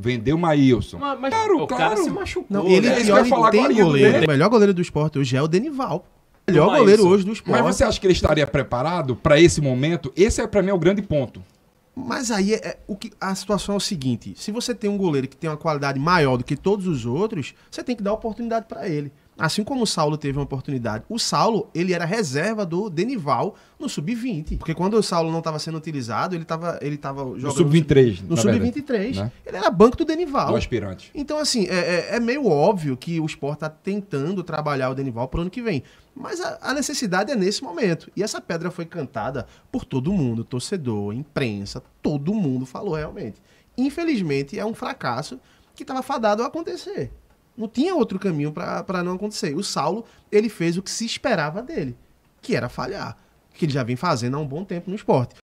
Vendeu o Maílson. Mas, mas claro, o claro. cara se machucou. Não, ele é, é pior, falar tem goleiro. Dele. Né? É. O melhor goleiro do esporte hoje é o Denival. melhor é goleiro hoje do esporte. Mas você acha que ele estaria preparado para esse momento? Esse é para mim o grande ponto. Mas aí é, é, o que, a situação é o seguinte: se você tem um goleiro que tem uma qualidade maior do que todos os outros, você tem que dar oportunidade para ele. Assim como o Saulo teve uma oportunidade. O Saulo, ele era reserva do Denival no sub-20. Porque quando o Saulo não estava sendo utilizado, ele estava ele tava jogando. No sub-23. No sub-23. Né? Ele era banco do Denival. Do aspirante. Então, assim, é, é, é meio óbvio que o Sport está tentando trabalhar o Denival para o ano que vem. Mas a, a, necessidade é nesse momento. E essa pedra foi cantada por todo mundo torcedor, imprensa, todo mundo falou realmente. Infelizmente, é um fracasso que estava fadado a acontecer. Não tinha outro caminho para não acontecer. O Saulo, ele fez o que se esperava dele, que era falhar, que ele já vem fazendo há um bom tempo no esporte.